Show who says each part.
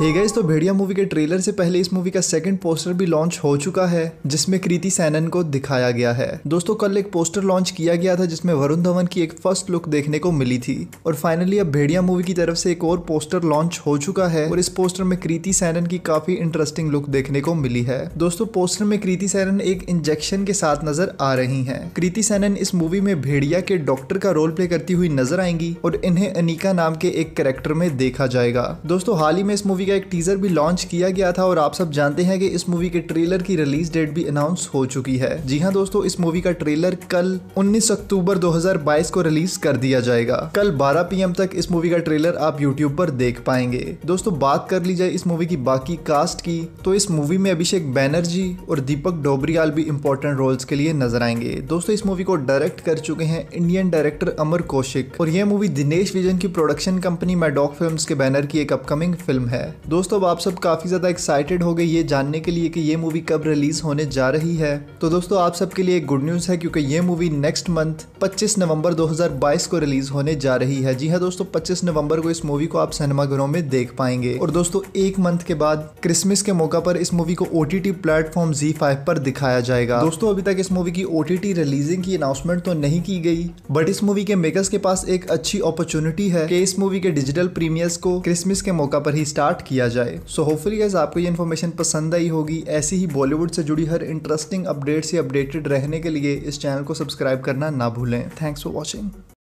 Speaker 1: हे इस तो भेड़िया मूवी के ट्रेलर से पहले इस मूवी का सेकंड पोस्टर भी लॉन्च हो चुका है जिसमें कृति सैनन को दिखाया गया है दोस्तों कल एक पोस्टर लॉन्च किया गया था जिसमें वरुण धवन की एक फर्स्ट लुक देखने को मिली थी और फाइनली अब भेड़िया मूवी की तरफ से एक और पोस्टर लॉन्च हो चुका है और इस पोस्टर में कृति सैनन की काफी इंटरेस्टिंग लुक देखने को मिली है दोस्तों पोस्टर में कृति सैनन एक इंजेक्शन के साथ नजर आ रही है कृति सैनन इस मूवी में भेड़िया के डॉक्टर का रोल प्ले करती हुई नजर आएंगी और इन्हें अनिका नाम के एक कैरेक्टर में देखा जाएगा दोस्तों हाल ही में इस मूवी का एक टीज़र भी लॉन्च किया गया था और आप सब जानते हैं कि इस मूवी के ट्रेलर की रिलीज डेट भी अनाउंस हो चुकी है जी हाँ दोस्तों इस मूवी का ट्रेलर कल 19 अक्टूबर 2022 को रिलीज कर दिया जाएगा कल 12 पीएम तक इस मूवी का ट्रेलर आप यूट्यूब पर देख पाएंगे दोस्तों बात कर ली जाए इस मूवी की बाकी कास्ट की तो इस मूवी में अभिषेक बैनर्जी और दीपक डोबरियाल भी इम्पोर्टेंट रोल्स के लिए नजर आएंगे दोस्तों इस मूवी को डायरेक्ट कर चुके हैं इंडियन डायरेक्टर अमर कौशिक और यह मूवी दिनेश विजन की प्रोडक्शन कंपनी मैडॉक फिल्म के बैनर की एक अपकमिंग फिल्म है दोस्तों अब आप सब काफ़ी ज़्यादा एक्साइटेड हो गए ये जानने के लिए कि ये मूवी कब रिलीज़ होने जा रही है तो दोस्तों आप सबके लिए गुड न्यूज़ है क्योंकि ये मूवी नेक्स्ट मंथ 25 नवंबर 2022 को रिलीज़ होने जा रही है जी हाँ दोस्तों 25 नवंबर को इस मूवी को आप सिनेमाघरों में देख पाएंगे और दोस्तों एक मंथ के बाद क्रिसमस के मौका पर इस मूवी को ओ टी प्लेटफॉर्म जी पर दिखाया जाएगा दोस्तों अभी तक इस मूवी की ओ रिलीजिंग की अनाउंसमेंट तो नहीं की गई बट इस मूवी के मेकर्स के पास एक अच्छी अपॉर्चुनिटी है कि इस मूवी के डिजिटल प्रीमियर्स को क्रिसमस के मौका पर ही स्टार्ट किया जाए सो होपफुली गाइज आपको ये इन्फॉर्मेशन पसंद आई होगी ऐसी ही बॉलीवुड से जुड़ी हर इंटरेस्टिंग अपडेट से अपडेटेड रहने के लिए इस चैनल को सब्सक्राइब करना ना भूलें थैंक्स फॉर वॉचिंग